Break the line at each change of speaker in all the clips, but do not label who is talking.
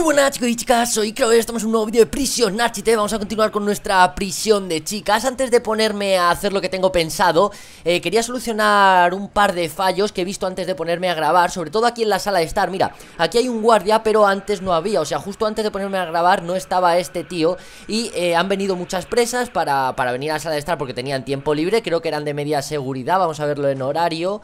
Muy buenas chicos y chicas, soy Creo, estamos en un nuevo vídeo de Prisión Archite Vamos a continuar con nuestra prisión de chicas Antes de ponerme a hacer lo que tengo pensado eh, Quería solucionar un par de fallos que he visto antes de ponerme a grabar Sobre todo aquí en la sala de estar, mira Aquí hay un guardia, pero antes no había O sea, justo antes de ponerme a grabar no estaba este tío Y eh, han venido muchas presas para, para venir a la sala de estar porque tenían tiempo libre Creo que eran de media seguridad, vamos a verlo en horario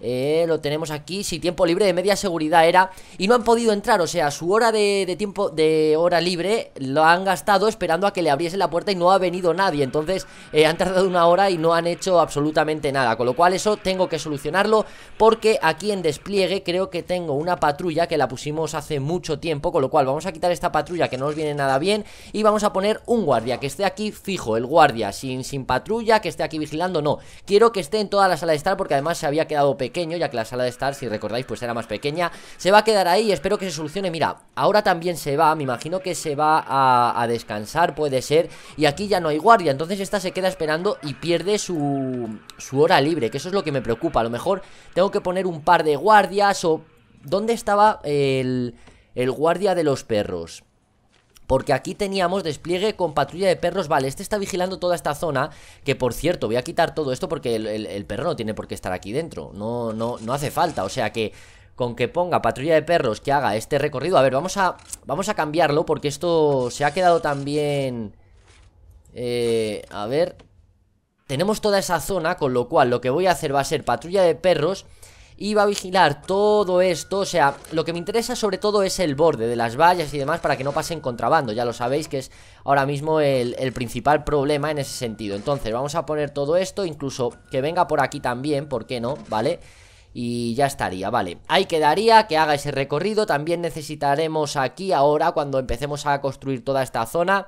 eh, lo tenemos aquí, si tiempo libre de media seguridad era Y no han podido entrar, o sea, su hora de, tiempo de hora libre Lo han gastado esperando a que le abriese la puerta y no ha venido nadie Entonces eh, han tardado una hora y no han hecho absolutamente nada Con lo cual eso tengo que solucionarlo Porque aquí en despliegue creo que tengo una patrulla que la pusimos hace mucho tiempo Con lo cual vamos a quitar esta patrulla que no nos viene nada bien Y vamos a poner un guardia, que esté aquí fijo, el guardia Sin, sin patrulla, que esté aquí vigilando, no Quiero que esté en toda la sala de estar porque además se había quedado pequeño ya que la sala de estar, si recordáis, pues era más pequeña. Se va a quedar ahí, espero que se solucione. Mira, ahora también se va, me imagino que se va a, a descansar, puede ser. Y aquí ya no hay guardia, entonces esta se queda esperando y pierde su, su hora libre, que eso es lo que me preocupa. A lo mejor tengo que poner un par de guardias o... ¿Dónde estaba el, el guardia de los perros? porque aquí teníamos despliegue con patrulla de perros. Vale, este está vigilando toda esta zona, que por cierto, voy a quitar todo esto porque el, perro no tiene por qué estar aquí dentro. No, no, no hace falta, o sea que con que ponga patrulla de perros que haga este recorrido. A ver, vamos a, vamos a cambiarlo porque esto se ha quedado también... Eh, a ver... Tenemos toda esa zona, con lo cual lo que voy a hacer va a ser patrulla de perros iba a vigilar todo esto, o sea, lo que me interesa sobre todo es el borde de las vallas y demás para que no pasen contrabando, ya lo sabéis que es ahora mismo el, el principal problema en ese sentido, entonces vamos a poner todo esto, incluso que venga por aquí también, ¿por qué no? ¿Vale? Y ya estaría, vale Ahí quedaría, que haga ese recorrido También necesitaremos aquí ahora Cuando empecemos a construir toda esta zona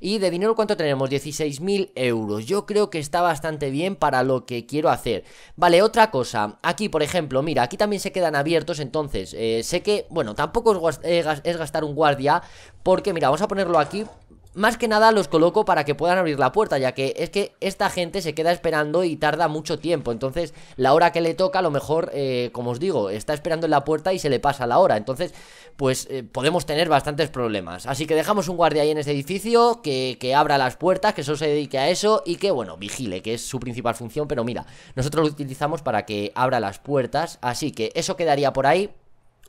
y de dinero, ¿cuánto tenemos? 16.000 euros. Yo creo que está bastante bien para lo que quiero hacer. Vale, otra cosa. Aquí, por ejemplo, mira, aquí también se quedan abiertos. Entonces, eh, sé que, bueno, tampoco es, eh, es gastar un guardia. Porque, mira, vamos a ponerlo aquí más que nada los coloco para que puedan abrir la puerta, ya que es que esta gente se queda esperando y tarda mucho tiempo. Entonces, la hora que le toca, a lo mejor, eh, como os digo, está esperando en la puerta y se le pasa la hora. Entonces, pues eh, podemos tener bastantes problemas. Así que dejamos un guardia ahí en este edificio, que, que abra las puertas, que solo se dedique a eso y que, bueno, vigile, que es su principal función. Pero mira, nosotros lo utilizamos para que abra las puertas. Así que eso quedaría por ahí.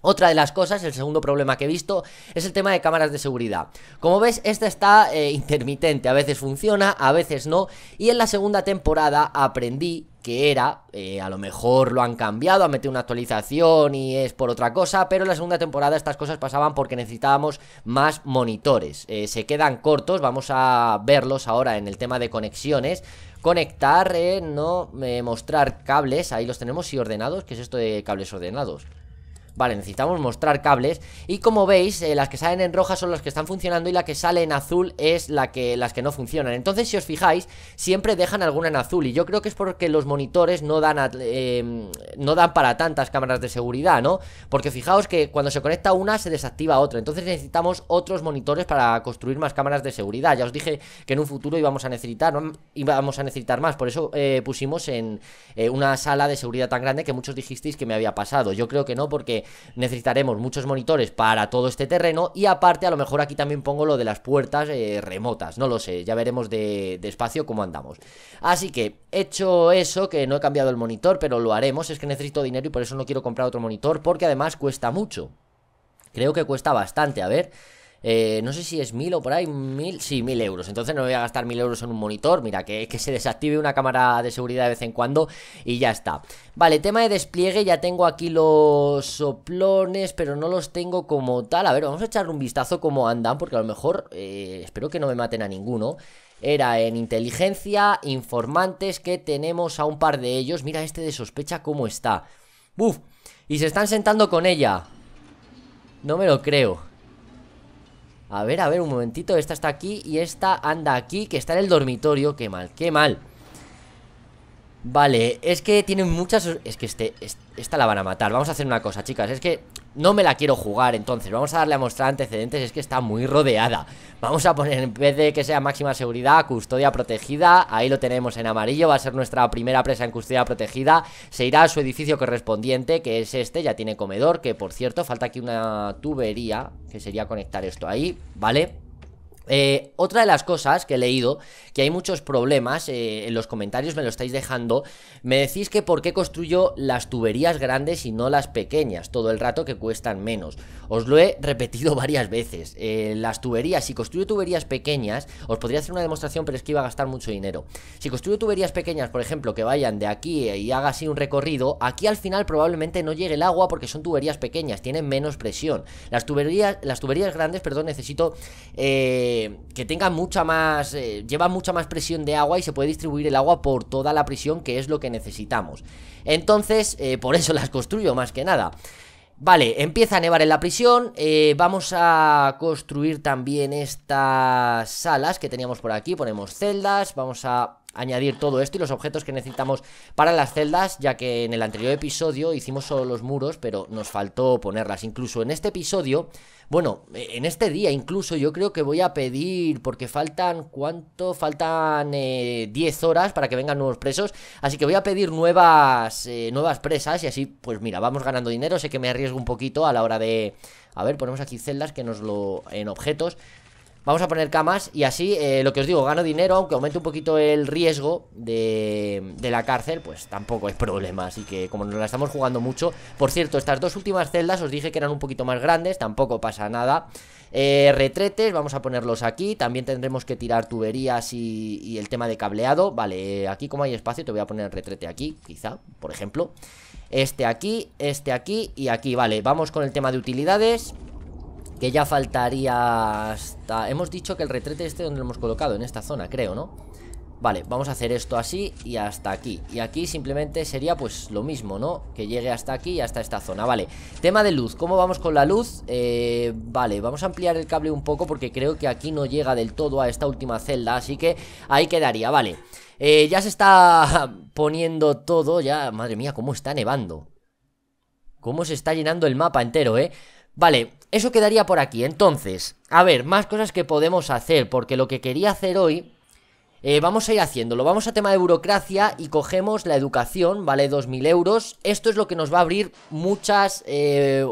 Otra de las cosas, el segundo problema que he visto, es el tema de cámaras de seguridad. Como ves, esta está eh, intermitente, a veces funciona, a veces no, y en la segunda temporada aprendí que era, eh, a lo mejor lo han cambiado, han metido una actualización y es por otra cosa, pero en la segunda temporada estas cosas pasaban porque necesitábamos más monitores. Eh, se quedan cortos, vamos a verlos ahora en el tema de conexiones. Conectar, no mostrar cables, ahí los tenemos y ordenados, que es esto de cables ordenados? Vale, necesitamos mostrar cables Y como veis, eh, las que salen en roja son las que están funcionando Y la que sale en azul es la que, las que no funcionan Entonces, si os fijáis, siempre dejan alguna en azul Y yo creo que es porque los monitores no dan, em, no dan para tantas cámaras de seguridad, ¿no? Porque fijaos que cuando se conecta una se desactiva otra Entonces necesitamos otros monitores para construir más cámaras de seguridad Ya os dije que en un futuro íbamos a necesitar, íbamos a necesitar más Por eso eh, pusimos en eh, una sala de seguridad tan grande que muchos dijisteis que me había pasado Yo creo que no porque necesitaremos muchos monitores para todo este terreno y aparte a lo mejor aquí también pongo lo de las puertas eh, remotas, no lo sé, ya veremos de, de, espacio cómo andamos. Así que, hecho eso, que no he cambiado el monitor, pero lo haremos, es que necesito dinero y por eso no quiero comprar otro monitor porque además cuesta mucho. Creo que cuesta bastante, a ver... Eh, no sé si es mil o por ahí, mil, sí, mil euros. Entonces no voy a gastar mil euros en un monitor, mira, que, se desactive una cámara de seguridad de vez en cuando y ya está. Vale, tema de despliegue, ya tengo aquí los soplones, pero no los tengo como tal. A ver, vamos a echarle un vistazo cómo andan, porque a lo mejor, eh, espero que no me maten a ninguno era en inteligencia, informantes, que tenemos a un par de ellos. Mira este de sospecha cómo está. ¡Buf! Y se están sentando con ella. No me lo creo. A ver, a ver, un momentito, esta está aquí y esta anda aquí, que está en el dormitorio, qué mal, qué mal Vale, es que tienen muchas... Es que este, esta la van a matar Vamos a hacer una cosa, chicas Es que no me la quiero jugar, entonces vamos a darle a mostrar antecedentes, es que está muy rodeada. Vamos a poner en vez de que sea máxima seguridad, custodia protegida, ahí lo tenemos en amarillo, va a ser nuestra primera presa en custodia protegida, se irá a su edificio correspondiente, que es este, ya tiene comedor, que por cierto, falta aquí una tubería, que sería conectar esto ahí, ¿vale? Eh, otra de las cosas que he leído que hay muchos problemas, eh, en los comentarios me lo estáis dejando, me decís que por qué construyo las tuberías grandes y no las pequeñas, todo el rato que cuestan menos. Os lo he repetido varias veces, eh, las tuberías, si construyo tuberías pequeñas, os podría hacer una demostración, pero es que iba a gastar mucho dinero. Si construyo tuberías pequeñas, por ejemplo, que vayan de aquí eh, y haga así un recorrido, aquí al final probablemente no llegue el agua porque son tuberías pequeñas, tienen menos presión. Las tuberías, las tuberías grandes, perdón, necesito que tengan mucha más, lleva más presión de agua y se puede distribuir el agua por toda la prisión, que es lo que necesitamos. Entonces, eh, por eso las construyo más que nada. Vale, empieza a nevar en la prisión. Eh, vamos a construir también estas salas que teníamos por aquí. Ponemos celdas. Vamos a añadir todo esto y los objetos que necesitamos para las celdas, ya que en el anterior episodio hicimos solo los muros, pero nos faltó ponerlas. Incluso en este episodio, bueno, en este día incluso yo creo que voy a pedir, porque faltan, ¿cuánto? Faltan 10 eh, horas para que vengan nuevos presos, así que voy a pedir nuevas, eh, nuevas presas y así, pues mira, vamos ganando dinero, sé que me arriesgo un poquito a la hora de... A ver, ponemos aquí celdas que nos lo... en objetos Vamos a poner camas y así, eh, lo que os digo, gano dinero, aunque aumente un poquito el riesgo de, la cárcel, pues tampoco es problema. Así que como nos la estamos jugando mucho, por cierto, estas dos últimas celdas os dije que eran un poquito más grandes, tampoco pasa nada. Eh, retretes, vamos a ponerlos aquí También tendremos que tirar tuberías y, el tema de cableado Vale, aquí como hay espacio te voy a poner el retrete aquí, quizá, por ejemplo Este aquí, este aquí y aquí, vale Vamos con el tema de utilidades que ya faltaría hasta... Hemos dicho que el retrete este donde lo hemos colocado, en esta zona, creo, ¿no? Vale, vamos a hacer esto así y hasta aquí Y aquí simplemente sería pues lo mismo, ¿no? Que llegue hasta aquí y hasta esta zona Vale, tema de luz, ¿cómo vamos con la luz? Eh, vale, vamos a ampliar el cable un poco Porque creo que aquí no llega del todo a esta última celda Así que ahí quedaría, vale eh, Ya se está poniendo todo Ya, madre mía, cómo está nevando Cómo se está llenando el mapa entero, ¿eh? Vale, eso quedaría por aquí. Entonces, a ver, más cosas que podemos hacer, porque lo que quería hacer hoy... Eh, vamos a ir haciéndolo, vamos a tema de burocracia y cogemos la educación, vale, 2.000 euros. Esto es lo que nos va a abrir muchas eh,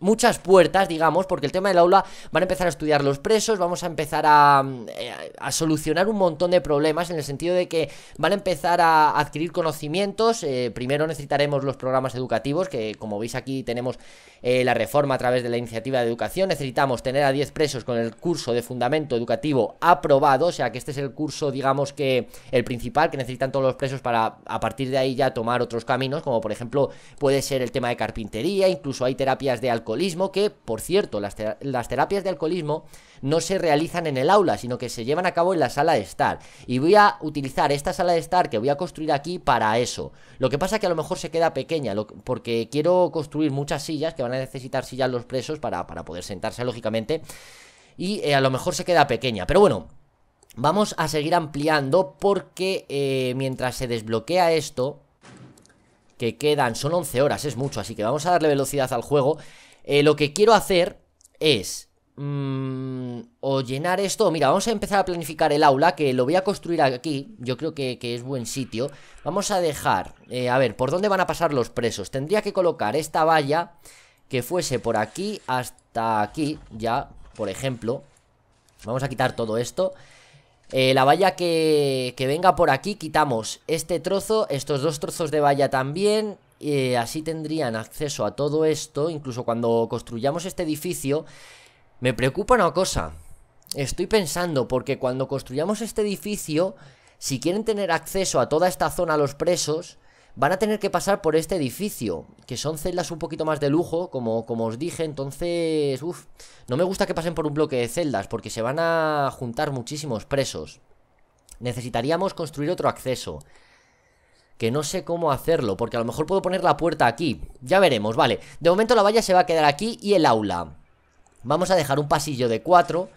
muchas puertas, digamos, porque el tema del aula van a empezar a estudiar los presos, vamos a empezar a, eh, solucionar un montón de problemas en el sentido de que van a empezar a adquirir conocimientos. Eh, primero necesitaremos los programas educativos, que como veis aquí tenemos eh, la reforma a través de la iniciativa de educación. Necesitamos tener a 10 presos con el curso de fundamento educativo aprobado, o sea que este es el curso, digamos que el principal que necesitan todos los presos para a partir de ahí ya tomar otros caminos, como por ejemplo puede ser el tema de carpintería, incluso hay terapias de alcohol alcoholismo, que, por cierto, las, terapias de alcoholismo no se realizan en el aula, sino que se llevan a cabo en la sala de estar. Y voy a utilizar esta sala de estar que voy a construir aquí para eso. Lo que pasa es que a lo mejor se queda pequeña, porque quiero construir muchas sillas, que van a necesitar sillas los presos para, poder sentarse, lógicamente. Y eh, a lo mejor se queda pequeña, pero bueno, Vamos a seguir ampliando porque eh, mientras se desbloquea esto, que quedan, son 11 horas, es mucho, así que vamos a darle velocidad al juego eh, lo que quiero hacer es mm, o llenar esto. Mira, vamos a empezar a planificar el aula, que lo voy a construir aquí. Yo creo que, es buen sitio. Vamos a dejar, eh, a ver, ¿por dónde van a pasar los presos? Tendría que colocar esta valla que fuese por aquí hasta aquí, ya, por ejemplo. Vamos a quitar todo esto. Eh, la valla que venga por aquí, quitamos este trozo, estos dos trozos de valla también, eh, así tendrían acceso a todo esto, incluso cuando construyamos este edificio, me preocupa una cosa. Estoy pensando, porque cuando construyamos este edificio, si quieren tener acceso a toda esta zona A los presos, van a tener que pasar por este edificio, que son celdas un poquito más de lujo, como, como os dije, entonces, uff, no me gusta que pasen por un bloque de celdas, porque se van a juntar muchísimos presos. Necesitaríamos construir otro acceso que no sé cómo hacerlo, porque a lo mejor puedo poner la puerta aquí. Ya veremos, vale. De momento la valla se va a quedar aquí y el aula. Vamos a dejar un pasillo de 4.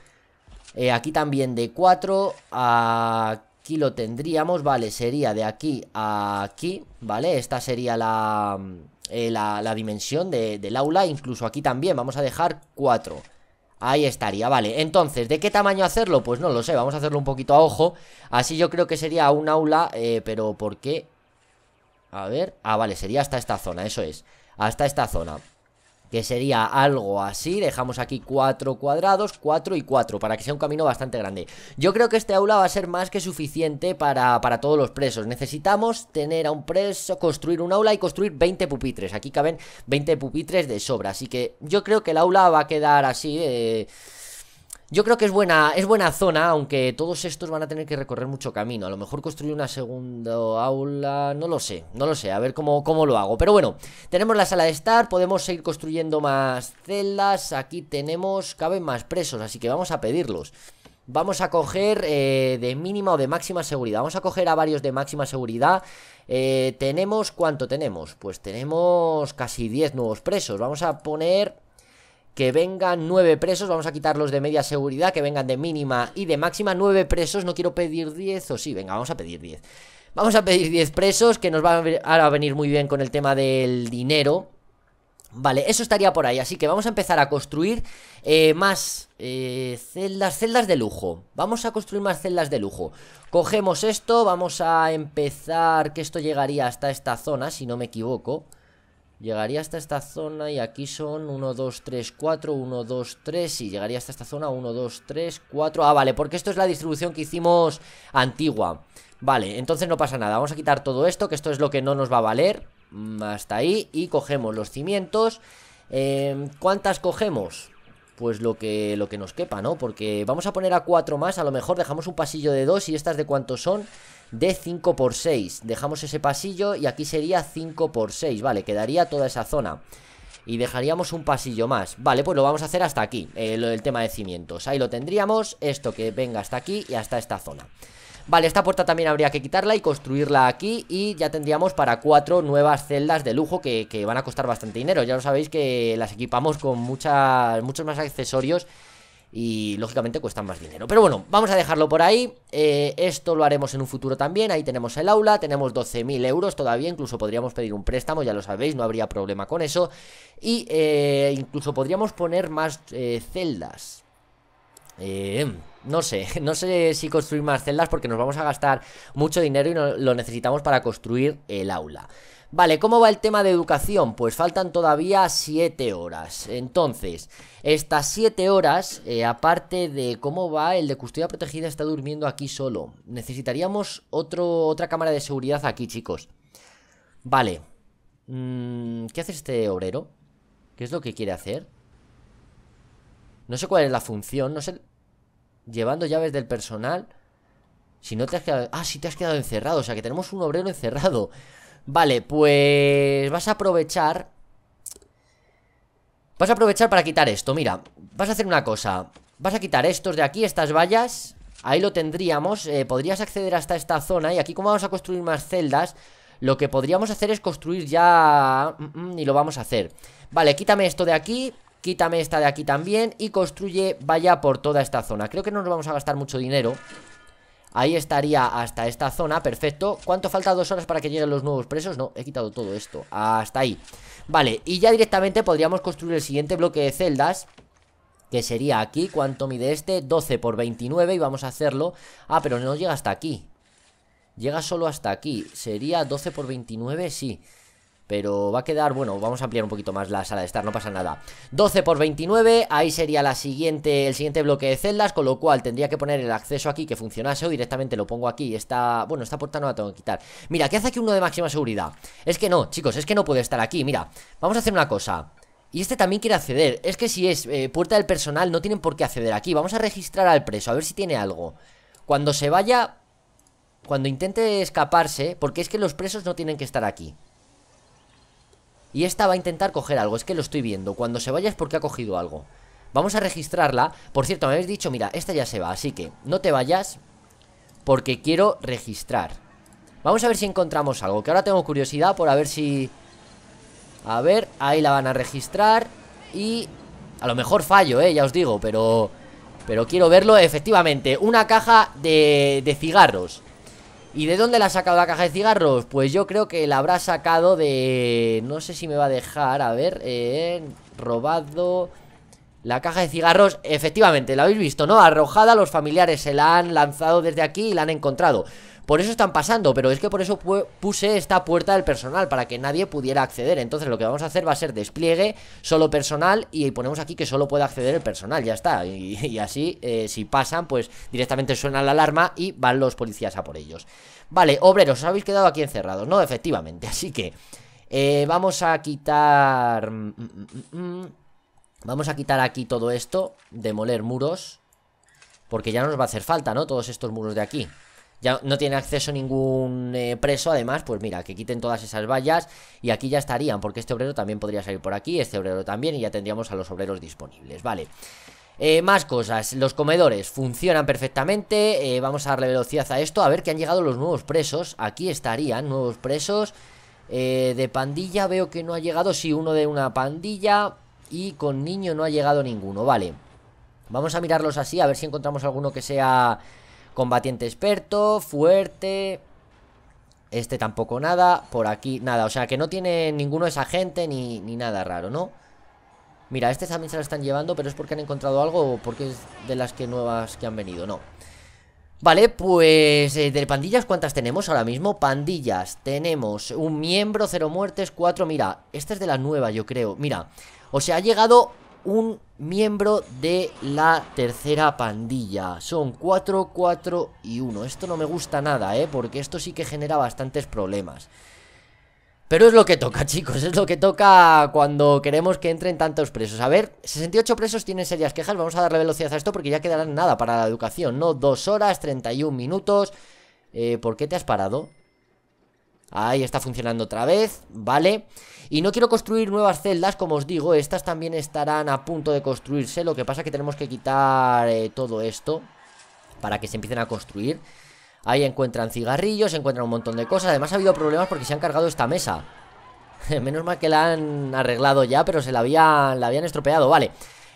Eh, aquí también de 4. Aquí lo tendríamos, vale, sería de aquí a aquí, ¿vale? Esta sería la, eh, dimensión del aula, incluso aquí también. Vamos a dejar 4. Ahí estaría, vale. Entonces, ¿de qué tamaño hacerlo? Pues no lo sé, vamos a hacerlo un poquito a ojo. Así yo creo que sería un aula, eh, pero ¿por qué a ver, ah, vale, sería hasta esta zona, eso es Hasta esta zona Que sería algo así, dejamos aquí cuatro cuadrados, cuatro y cuatro Para que sea un camino bastante grande Yo creo que este aula va a ser más que suficiente para, para todos los presos Necesitamos tener a un preso, construir un aula y construir 20 pupitres Aquí caben 20 pupitres de sobra Así que yo creo que el aula va a quedar así... Eh... Yo creo que es buena, es buena zona, aunque todos estos van a tener que recorrer mucho camino. A lo mejor construir una segunda aula, no lo sé, no lo sé, a ver cómo, cómo lo hago. Pero bueno, tenemos la sala de estar, podemos seguir construyendo más celdas, aquí tenemos, caben más presos, así que vamos a pedirlos. Vamos a coger eh, de mínima o de máxima seguridad. Vamos a coger a varios de máxima seguridad. Eh, tenemos, ¿cuánto tenemos? Pues tenemos casi 10 nuevos presos. Vamos a poner que vengan nueve presos, vamos a quitarlos de media seguridad, que vengan de mínima y de máxima, nueve presos, no quiero pedir diez, o sí, venga, vamos a pedir diez Vamos a pedir 10 presos, que nos va a venir muy bien con el tema del dinero. Vale, eso estaría por ahí, así que vamos a empezar a construir eh, más eh, celdas, celdas de lujo Vamos a construir más celdas de lujo Cogemos esto, vamos a empezar, que esto llegaría hasta esta zona, si no me equivoco Llegaría hasta esta zona y aquí son 1, 2, 3, 4, 1, 2, 3 y llegaría hasta esta zona 1, 2, 3, 4. Ah, vale, porque esto es la distribución que hicimos antigua. Vale, entonces no pasa nada. Vamos a quitar todo esto, que esto es lo que no nos va a valer. Mm, hasta ahí. Y cogemos los cimientos. Em, ¿Cuántas cogemos? pues lo que, lo que nos quepa, ¿no? Porque vamos a poner a cuatro más, a lo mejor dejamos un pasillo de 2 y estas de cuántos son, de 5 por 6. Dejamos ese pasillo y aquí sería 5 por 6, vale, quedaría toda esa zona. Y dejaríamos un pasillo más Vale, pues lo vamos a hacer hasta aquí eh, El tema de cimientos Ahí lo tendríamos Esto que venga hasta aquí y hasta esta zona Vale, esta puerta también habría que quitarla y construirla aquí y ya tendríamos para cuatro nuevas celdas de lujo que, van a costar bastante dinero. Ya lo sabéis que las equipamos con muchas, muchos más accesorios y lógicamente cuestan más dinero. Pero bueno, vamos a dejarlo por ahí. Eh, esto lo haremos en un futuro también. Ahí tenemos el aula, tenemos 12.000 euros todavía. Incluso podríamos pedir un préstamo, ya lo sabéis, no habría problema con eso. Y eh, incluso podríamos poner más eh, celdas. Eh, no sé, no sé si construir más celdas porque nos vamos a gastar mucho dinero y lo necesitamos para construir el aula. Vale, ¿cómo va el tema de educación? Pues faltan todavía 7 horas. Entonces, estas 7 horas, eh, aparte de cómo va, el de custodia protegida está durmiendo aquí solo. Necesitaríamos otro, otra cámara de seguridad aquí, chicos. Vale. Mm, ¿Qué hace este obrero? ¿Qué es lo que quiere hacer? No sé cuál es la función, no sé llevando llaves del personal. Si no te has quedado... Ah, si te has quedado encerrado. O sea, que tenemos un obrero encerrado. Vale, pues vas a aprovechar... Vas a aprovechar para quitar esto, mira. Vas a hacer una cosa. Vas a quitar estos de aquí, estas vallas. Ahí lo tendríamos. Eh, podrías acceder hasta esta zona. Y aquí como vamos a construir más celdas... Lo que podríamos hacer es construir ya... Mm, mm, y lo vamos a hacer. Vale, quítame esto de aquí. Quítame esta de aquí también y construye vaya por toda esta zona. Creo que no nos vamos a gastar mucho dinero. Ahí estaría hasta esta zona, perfecto ¿Cuánto falta? ¿Dos horas para que lleguen los nuevos presos? No, he quitado todo esto, hasta ahí Vale, y ya directamente podríamos construir el siguiente bloque de celdas Que sería aquí, ¿cuánto mide este? 12 por 29 y vamos a hacerlo Ah, pero no llega hasta aquí Llega solo hasta aquí Sería 12 por 29, sí pero va a quedar, bueno, vamos a ampliar un poquito más la sala de estar, no pasa nada 12 por 29, ahí sería la siguiente, el siguiente bloque de celdas Con lo cual tendría que poner el acceso aquí que funcionase O directamente lo pongo aquí, está, bueno, esta puerta no la tengo que quitar Mira, ¿qué hace aquí uno de máxima seguridad? Es que no, chicos, es que no puede estar aquí, mira Vamos a hacer una cosa y este también quiere acceder. Es que si es eh, puerta del personal, no tienen por qué acceder aquí. Vamos a registrar al preso, a ver si tiene algo. Cuando se vaya, cuando intente escaparse, porque es que los presos no tienen que estar aquí. Y esta va a intentar coger algo, es que lo estoy viendo. Cuando se vaya es porque ha cogido algo. Vamos a registrarla. Por cierto, me habéis dicho, mira, esta ya se va, así que no te vayas porque quiero registrar. Vamos a ver si encontramos algo, que ahora tengo curiosidad por a ver si... A ver, ahí la van a registrar y... A lo mejor fallo, eh, ya os digo, pero... Pero quiero verlo, efectivamente, una caja de, de cigarros ¿Y de dónde la ha sacado la caja de cigarros? Pues yo creo que la habrá sacado de... No sé si me va a dejar, a ver... Eh, robado... La caja de cigarros, efectivamente, la habéis visto, ¿no? Arrojada, los familiares se la han lanzado desde aquí y la han encontrado por eso están pasando, pero es que por eso puse esta puerta del personal, para que nadie pudiera acceder. Entonces lo que vamos a hacer va a ser despliegue, solo personal, y ponemos aquí que solo puede acceder el personal, ya está. Y, así, eh, si pasan, pues directamente suena la alarma y van los policías a por ellos. Vale, obreros, os habéis quedado aquí encerrados, ¿no? Efectivamente, así que... Eh, vamos a quitar... Mm, mm, mm, vamos a quitar aquí todo esto, demoler muros, porque ya nos va a hacer falta, ¿no? Todos estos muros de aquí ya no tiene acceso ningún eh, preso, además, pues mira, que quiten todas esas vallas y aquí ya estarían, porque este obrero también podría salir por aquí, este obrero también, y ya tendríamos a los obreros disponibles, vale. Eh, más cosas, los comedores funcionan perfectamente, eh, vamos a darle velocidad a esto, a ver que han llegado los nuevos presos, aquí estarían nuevos presos, de pandilla veo que no ha llegado, sí, uno de una pandilla y con niño no ha llegado ninguno, vale. Vamos a mirarlos así, a ver si encontramos alguno que sea Combatiente experto, fuerte... Este tampoco nada, por aquí nada. O sea, que no tiene ninguno esa gente ni, nada raro, ¿no? Mira, este también se lo están llevando, pero es porque han encontrado algo o porque es de las que nuevas que han venido, no. Vale, pues eh, de pandillas, ¿cuántas tenemos ahora mismo? Pandillas, tenemos un miembro, cero muertes, cuatro, mira, esta es de la nueva, yo creo, mira, o sea, ha llegado un miembro de la tercera pandilla. Son 4, 4 y 1. Esto no me gusta nada, ¿eh? Porque esto sí que genera bastantes problemas. Pero es lo que toca, chicos, es lo que toca cuando queremos que entren tantos presos. A ver, 68 presos tienen serias quejas, vamos a darle velocidad a esto porque ya quedarán nada para la educación, ¿no? Dos horas, 31 minutos. Eh, ¿Por qué te has parado? Ahí está funcionando otra vez, ¿vale? Y no quiero construir nuevas celdas, como os digo, estas también estarán a punto de construirse, lo que pasa es que tenemos que quitar eh, todo esto para que se empiecen a construir. Ahí encuentran cigarrillos, encuentran un montón de cosas, además ha habido problemas porque se han cargado esta mesa. Menos mal que la han arreglado ya, pero se la habían, la habían estropeado, vale.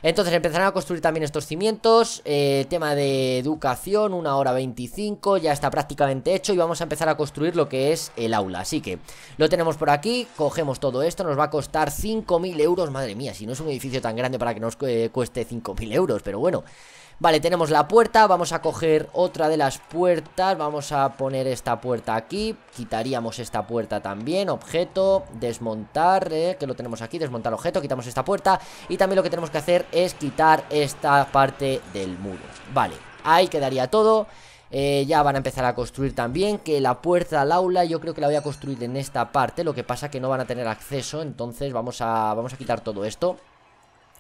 Entonces empezarán a construir también estos cimientos, eh, tema de educación, una hora 25, ya está prácticamente hecho y vamos a empezar a construir lo que es el aula. Así que lo tenemos por aquí, cogemos todo esto, nos va a costar 5.000 euros, madre mía, si no es un edificio tan grande para que nos eh, cueste 5.000 euros, pero bueno... Vale, tenemos la puerta, vamos a coger otra de las puertas Vamos a poner esta puerta aquí Quitaríamos esta puerta también, objeto, desmontar, eh, que lo tenemos aquí, desmontar objeto Quitamos esta puerta y también lo que tenemos que hacer es quitar esta parte del muro Vale, ahí quedaría todo eh, ya van a empezar a construir también Que la puerta al aula yo creo que la voy a construir en esta parte Lo que pasa que no van a tener acceso Entonces vamos a, vamos a quitar todo esto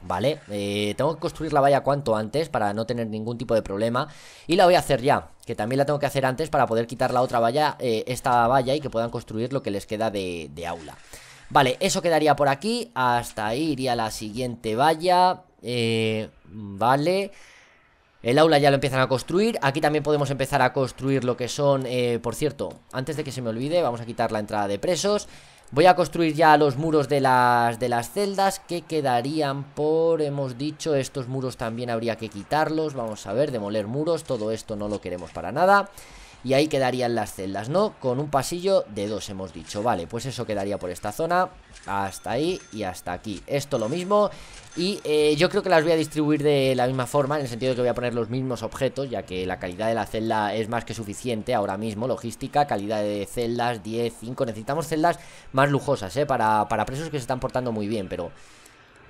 ¿Vale? Eh, tengo que construir la valla cuanto antes para no tener ningún tipo de problema Y la voy a hacer ya, que también la tengo que hacer antes para poder quitar la otra valla, eh, esta valla y que puedan construir lo que les queda de, aula Vale, eso quedaría por aquí, hasta ahí iría la siguiente valla eh, Vale el aula ya lo empiezan a construir Aquí también podemos empezar a construir lo que son Por cierto, antes de que se me olvide Vamos a quitar la entrada de presos Voy a construir ya los muros de las, de las celdas que quedarían por, hemos dicho, estos muros también habría que quitarlos. Vamos a ver, demoler muros, todo esto no lo queremos para nada y ahí quedarían las celdas, ¿no? Con un pasillo de dos hemos dicho, vale, pues eso quedaría por esta zona, hasta ahí y hasta aquí, esto lo mismo y eh, yo creo que las voy a distribuir de la misma forma, en el sentido de que voy a poner los mismos objetos, ya que la calidad de la celda es más que suficiente ahora mismo, logística, calidad de celdas, 10, 5, necesitamos celdas más lujosas, ¿eh? Para, para presos que se están portando muy bien, pero...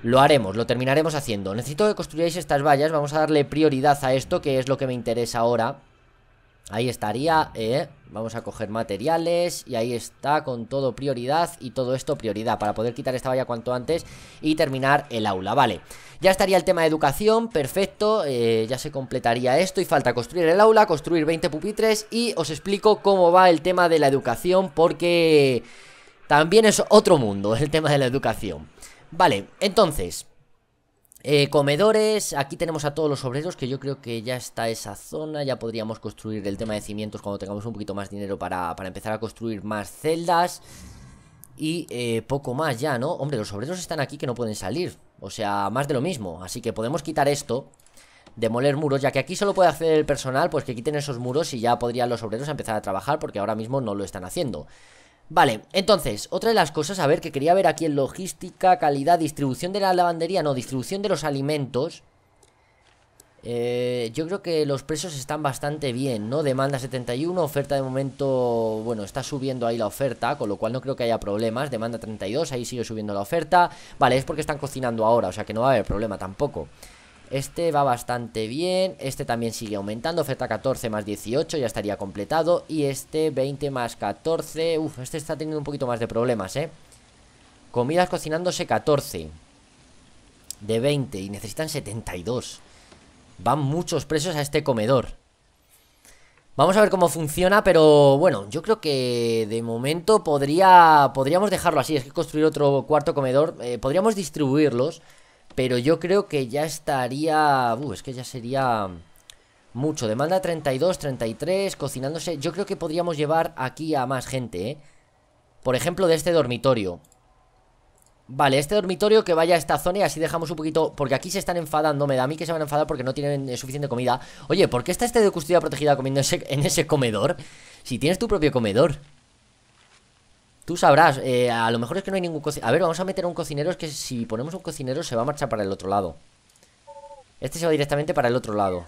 Lo haremos, lo terminaremos haciendo Necesito que construyáis estas vallas Vamos a darle prioridad a esto Que es lo que me interesa ahora Ahí estaría, eh, vamos a coger materiales y ahí está con todo prioridad y todo esto prioridad para poder quitar esta valla cuanto antes y terminar el aula, vale. Ya estaría el tema de educación, perfecto, eh, ya se completaría esto y falta construir el aula, construir 20 pupitres y os explico cómo va el tema de la educación porque también es otro mundo el tema de la educación. Vale, entonces... Eh, comedores, aquí tenemos a todos los obreros, que yo creo que ya está esa zona, ya podríamos construir el tema de cimientos cuando tengamos un poquito más dinero para, para empezar a construir más celdas. Y eh, poco más ya, ¿no? Hombre, los obreros están aquí que no pueden salir, o sea, más de lo mismo, así que podemos quitar esto. Demoler muros, ya que aquí solo puede hacer el personal, pues que quiten esos muros y ya podrían los obreros empezar a trabajar porque ahora mismo no lo están haciendo. Vale, entonces, otra de las cosas, a ver, que quería ver aquí en logística, calidad, distribución de la lavandería, no, distribución de los alimentos. Eh, yo creo que los precios están bastante bien, ¿no? Demanda 71, oferta de momento, bueno, está subiendo ahí la oferta, con lo cual no creo que haya problemas. Demanda 32, ahí sigue subiendo la oferta. Vale, es porque están cocinando ahora, o sea que no va a haber problema tampoco. Este va bastante bien, este también sigue aumentando, oferta 14 más 18 ya estaría completado y este 20 más 14, Uf, este está teniendo un poquito más de problemas, ¿eh? Comidas cocinándose 14 de 20 y necesitan 72. Van muchos presos a este comedor. Vamos a ver cómo funciona, pero bueno, yo creo que de momento podría, podríamos dejarlo así, es que construir otro cuarto comedor, eh, podríamos distribuirlos pero yo creo que ya estaría... Uh, es que ya sería... Mucho, demanda 32, 33, cocinándose. Yo creo que podríamos llevar aquí a más gente, ¿eh? Por ejemplo, de este dormitorio. Vale, este dormitorio que vaya a esta zona y así dejamos un poquito... Porque aquí se están enfadando, me da a mí que se van a enfadar porque no tienen eh, suficiente comida. Oye, ¿por qué está este de custodia protegida comiendo en ese comedor? Si tienes tu propio comedor. Tú sabrás, eh, a lo mejor es que no hay ningún cocinero. A ver, vamos a meter un cocinero. Es que si ponemos un cocinero se va a marchar para el otro lado. Este se va directamente para el otro lado.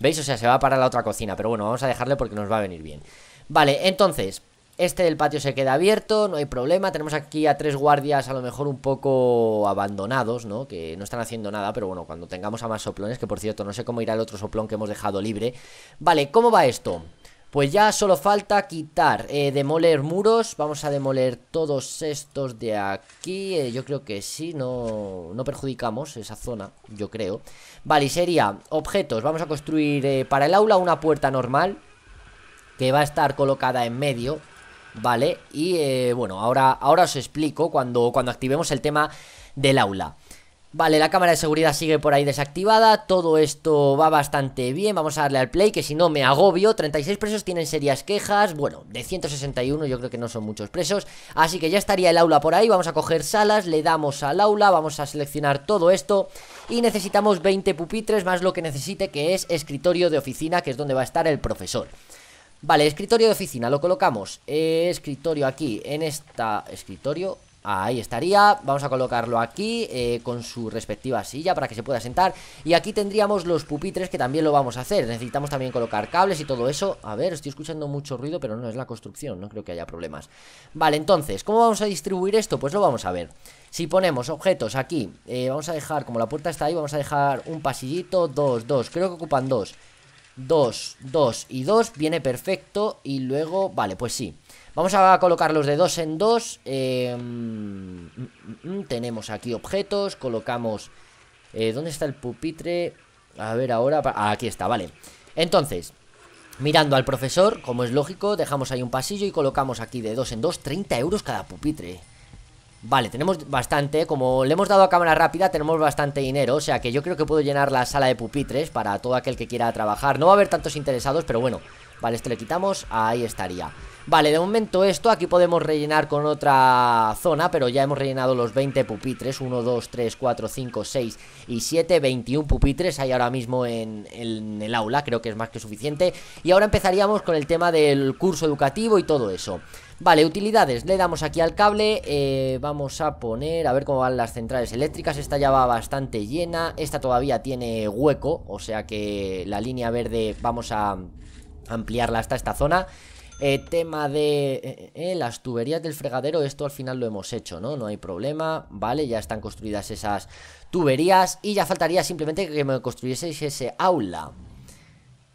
¿Veis? O sea, se va para la otra cocina. Pero bueno, vamos a dejarle porque nos va a venir bien. Vale, entonces, este del patio se queda abierto, no hay problema. Tenemos aquí a tres guardias a lo mejor un poco abandonados, ¿no? Que no están haciendo nada, pero bueno, cuando tengamos a más soplones, que por cierto, no sé cómo irá el otro soplón que hemos dejado libre. Vale, ¿cómo va esto? Pues ya solo falta quitar, eh, demoler muros Vamos a demoler todos estos de aquí eh, Yo creo que sí, no, no perjudicamos esa zona, yo creo Vale, y sería objetos Vamos a construir eh, para el aula una puerta normal Que va a estar colocada en medio Vale, y bueno, ahora, ahora os explico cuando, cuando activemos el tema del aula Vale, la cámara de seguridad sigue por ahí desactivada, todo esto va bastante bien, vamos a darle al play, que si no me agobio, 36 presos tienen serias quejas, bueno, de 161 yo creo que no son muchos presos, así que ya estaría el aula por ahí, vamos a coger salas, le damos al aula, vamos a seleccionar todo esto, y necesitamos 20 pupitres más lo que necesite que es escritorio de oficina, que es donde va a estar el profesor. Vale, escritorio de oficina, lo colocamos, eh, escritorio aquí, en esta, escritorio, Ahí estaría, vamos a colocarlo aquí eh, con su respectiva silla para que se pueda sentar Y aquí tendríamos los pupitres que también lo vamos a hacer Necesitamos también colocar cables y todo eso A ver, estoy escuchando mucho ruido pero no es la construcción, no creo que haya problemas Vale, entonces, ¿cómo vamos a distribuir esto? Pues lo vamos a ver si ponemos objetos aquí, eh, vamos a dejar, como la puerta está ahí, vamos a dejar un pasillito, dos, dos, creo que ocupan dos. Dos, dos y dos, viene perfecto y luego, vale, pues sí. Vamos a colocarlos de dos en dos. Em, mm, mm, mm, tenemos aquí objetos. Colocamos... Eh, ¿Dónde está el pupitre? A ver ahora... Ah, aquí está, vale. Entonces, mirando al profesor, como es lógico, dejamos ahí un pasillo y colocamos aquí de dos en dos 30 euros cada pupitre. Vale, tenemos bastante, como le hemos dado a cámara rápida tenemos bastante dinero, o sea que yo creo que puedo llenar la sala de pupitres para todo aquel que quiera trabajar, no va a haber tantos interesados, pero bueno, vale, este le quitamos, ahí estaría Vale, de momento esto, aquí podemos rellenar con otra zona, pero ya hemos rellenado los 20 pupitres, 1, 2, 3, 4, 5, 6 y 7, 21 pupitres hay ahora mismo en, el aula, creo que es más que suficiente. Y ahora empezaríamos con el tema del curso educativo y todo eso. Vale, utilidades, le damos aquí al cable eh, Vamos a poner, a ver cómo van las centrales eléctricas Esta ya va bastante llena Esta todavía tiene hueco O sea que la línea verde vamos a ampliarla hasta esta zona eh, tema de eh, eh, las tuberías del fregadero, esto al final lo hemos hecho, ¿no? No hay problema, ¿vale? Ya están construidas esas tuberías y ya faltaría simplemente que me construyeseis ese aula.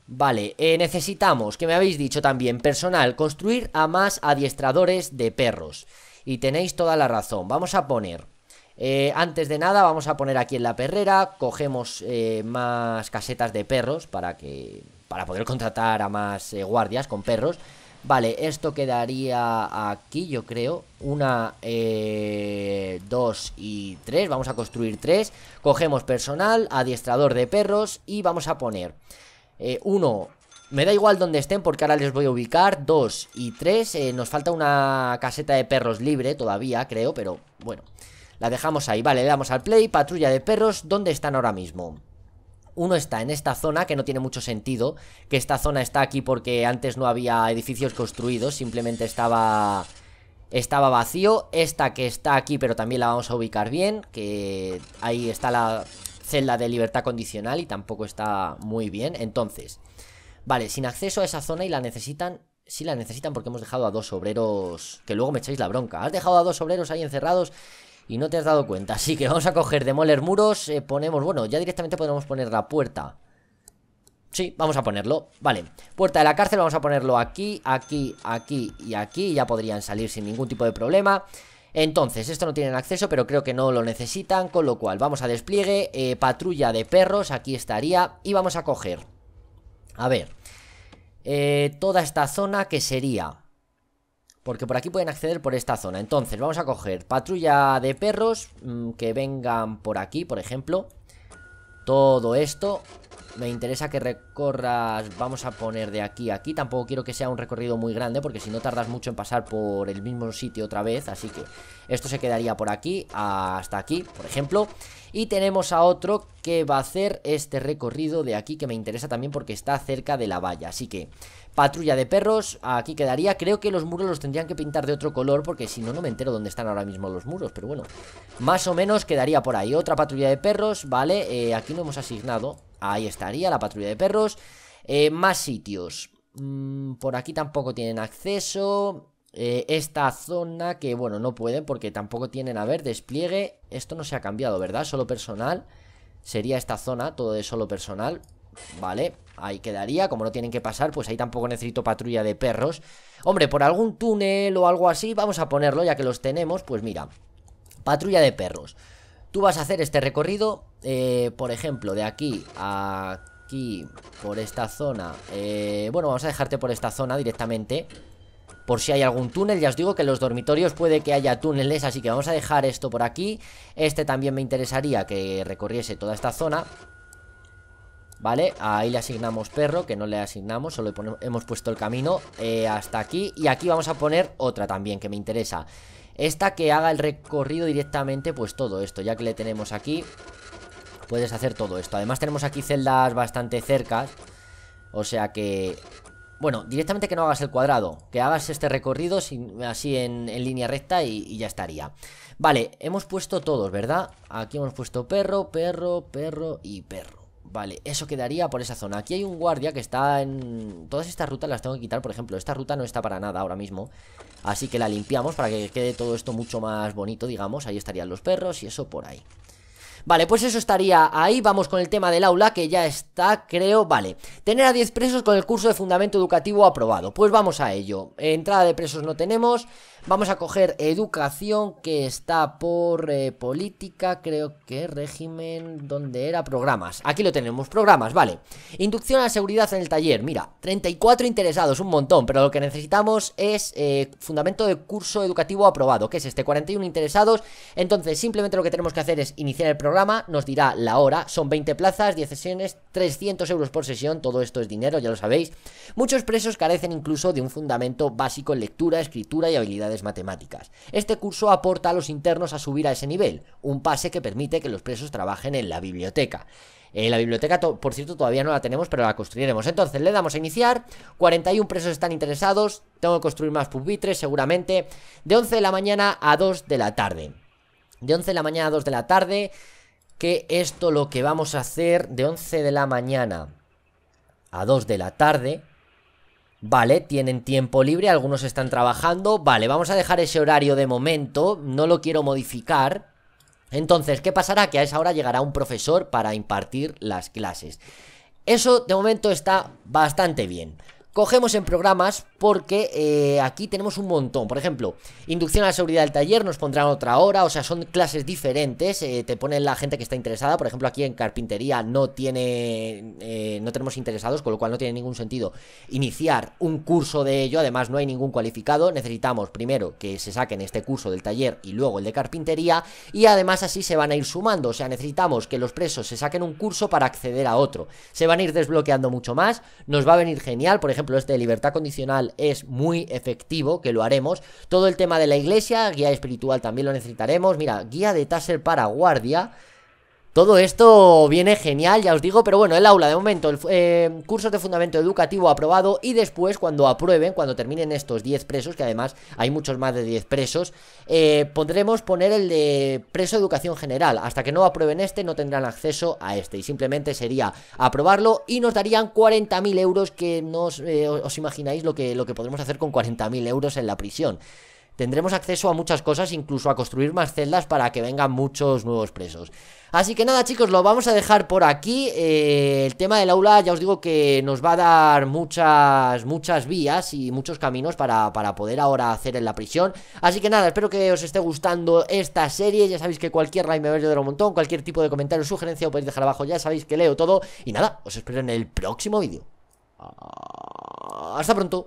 Vale, necesitamos, que me habéis dicho también, personal, construir a más adiestradores de perros. Y tenéis toda la razón. Vamos a poner antes de nada, vamos a poner aquí en la perrera. Cogemos más casetas de perros para que. Para poder contratar a más guardias con perros. Vale, esto quedaría aquí, yo creo. Una, eh, dos y tres. Vamos a construir tres. Cogemos personal, adiestrador de perros y vamos a poner eh, uno. Me da igual donde estén porque ahora les voy a ubicar. Dos y tres. Eh, nos falta una caseta de perros libre todavía, creo, pero bueno. La dejamos ahí. Vale, le damos al play. Patrulla de perros. ¿Dónde están ahora mismo? uno está en esta zona, que no tiene mucho sentido, que esta zona está aquí porque antes no había edificios construidos, simplemente estaba... Estaba vacío, esta que está aquí pero también la vamos a ubicar bien Que ahí está la celda de libertad condicional y tampoco está muy bien Entonces, vale, sin acceso a esa zona y la necesitan Sí la necesitan porque hemos dejado a dos obreros Que luego me echáis la bronca Has dejado a dos obreros ahí encerrados y no te has dado cuenta. Así que vamos a coger demoler muros, eh, ponemos, bueno, ya directamente podemos poner la puerta. Sí, vamos a ponerlo, vale Puerta de la cárcel, vamos a ponerlo aquí, aquí, aquí y aquí Ya podrían salir sin ningún tipo de problema entonces, esto no tienen acceso, pero creo que no lo necesitan, con lo cual vamos a despliegue, eh, patrulla de perros, aquí estaría, y vamos a coger, a ver, eh, toda esta zona que sería porque por aquí pueden acceder por esta zona. Entonces, vamos a coger patrulla de perros mm, que vengan por aquí, por ejemplo. Todo esto. Me interesa que recorras... Vamos a poner de aquí a aquí. Tampoco quiero que sea un recorrido muy grande porque si no tardas mucho en pasar por el mismo sitio otra vez. Así que esto se quedaría por aquí hasta aquí, por ejemplo. Y tenemos a otro que va a hacer este recorrido de aquí que me interesa también porque está cerca de la valla. Así que patrulla de perros, aquí quedaría. Creo que los muros los tendrían que pintar de otro color porque si no, no me entero dónde están ahora mismo los muros. Pero bueno, más o menos quedaría por ahí. Otra patrulla de perros, vale, eh, aquí no hemos asignado. Ahí estaría la patrulla de perros. Eh, más sitios. Mm, por aquí tampoco tienen acceso. Eh, esta zona que, bueno, no pueden porque tampoco tienen, a ver, despliegue. Esto no se ha cambiado, ¿verdad? Solo personal. Sería esta zona, todo de solo personal. Vale, ahí quedaría. Como no tienen que pasar, pues ahí tampoco necesito patrulla de perros. Hombre, por algún túnel o algo así, vamos a ponerlo, ya que los tenemos. Pues mira, patrulla de perros. Tú vas a hacer este recorrido, eh, por ejemplo, de aquí a aquí, por esta zona. Eh, bueno, vamos a dejarte por esta zona directamente por si hay algún túnel. Ya os digo que en los dormitorios puede que haya túneles, así que vamos a dejar esto por aquí. Este también me interesaría que recorriese toda esta zona. Vale, ahí le asignamos perro, que no le asignamos, solo hemos puesto el camino eh, hasta aquí. Y aquí vamos a poner otra también que me interesa. Esta que haga el recorrido directamente, pues todo esto, ya que le tenemos aquí, puedes hacer todo esto. Además tenemos aquí celdas bastante cercas, o sea que bueno, directamente que no hagas el cuadrado, que hagas este recorrido así en, línea recta y, y, ya estaría. Vale, hemos puesto todos, ¿verdad? Aquí hemos puesto perro, perro, perro y perro. Vale, eso quedaría por esa zona. Aquí hay un guardia que está en... Todas estas rutas las tengo que quitar, por ejemplo. Esta ruta no está para nada ahora mismo. Así que la limpiamos para que quede todo esto mucho más bonito, digamos. Ahí estarían los perros y eso por ahí. Vale, pues eso estaría ahí, vamos con el tema del aula que ya está, creo, vale. Tener a 10 presos con el curso de fundamento educativo aprobado, pues vamos a ello. Entrada de presos no tenemos, Vamos a coger educación que está por eh, política, creo que régimen, donde era programas. Aquí lo tenemos, programas, vale. Inducción a la seguridad en el taller, mira, 34 interesados, un montón, pero lo que necesitamos es eh, fundamento de curso educativo aprobado, que es este, 41 interesados. Entonces, simplemente lo que tenemos que hacer es iniciar el programa, nos dirá la hora, son 20 plazas, 10 sesiones, 300 euros por sesión, todo esto es dinero, ya lo sabéis. Muchos presos carecen incluso de un fundamento básico en lectura, escritura y habilidades matemáticas. Este curso aporta a los internos a subir a ese nivel, un pase que permite que los presos trabajen en la biblioteca. en eh, la biblioteca, por cierto, todavía no la tenemos, pero la construiremos. Entonces, le damos a iniciar. 41 presos están interesados. Tengo que construir más pupitres, seguramente. De 11 de la mañana a 2 de la tarde. De 11 de la mañana a 2 de la tarde. Que esto lo que vamos a hacer de 11 de la mañana a 2 de la tarde Vale, tienen tiempo libre, algunos están trabajando. Vale, vamos a dejar ese horario de momento, no lo quiero modificar. Entonces, ¿qué pasará? Que a esa hora llegará un profesor para impartir las clases. Eso de momento está bastante bien. Cogemos en programas, porque eh, aquí tenemos un montón. Por ejemplo, inducción a la seguridad del taller nos pondrán otra hora, o sea, son clases diferentes, eh, te ponen la gente que está interesada, por ejemplo, aquí en carpintería no tiene, eh, no tenemos interesados, con lo cual no tiene ningún sentido iniciar un curso de ello, además no hay ningún cualificado, necesitamos primero que se saquen este curso del taller y luego el de carpintería, y además así se van a ir sumando, o sea, necesitamos que los presos se saquen un curso para acceder a otro, se van a ir desbloqueando mucho más, nos va a venir genial, por ejemplo, este de libertad condicional es muy efectivo, que lo haremos. Todo el tema de la iglesia, guía espiritual también lo necesitaremos. Mira, guía de Taser para guardia. Todo esto viene genial, ya os digo, pero bueno, el aula de momento, el eh, curso de fundamento educativo aprobado y después cuando aprueben, cuando terminen estos 10 presos, que además hay muchos más de 10 presos, eh, podremos poner el de preso educación general. Hasta que no aprueben este no tendrán acceso a este y simplemente sería aprobarlo y nos darían 40.000 euros que no eh, os, imagináis lo que, lo que podremos hacer con 40.000 euros en la prisión tendremos acceso a muchas cosas, incluso a construir más celdas para que vengan muchos nuevos presos. Así que nada chicos, lo vamos a dejar por aquí, eh, el tema del aula ya os digo que nos va a dar muchas, muchas vías y muchos caminos para, poder ahora hacer en la prisión, así que nada, espero que os esté gustando esta serie, ya sabéis que cualquier like me va a ayudar un montón, cualquier tipo de comentario, sugerencia lo podéis dejar abajo, ya sabéis que leo todo, y nada, os espero en el próximo vídeo. Hasta pronto.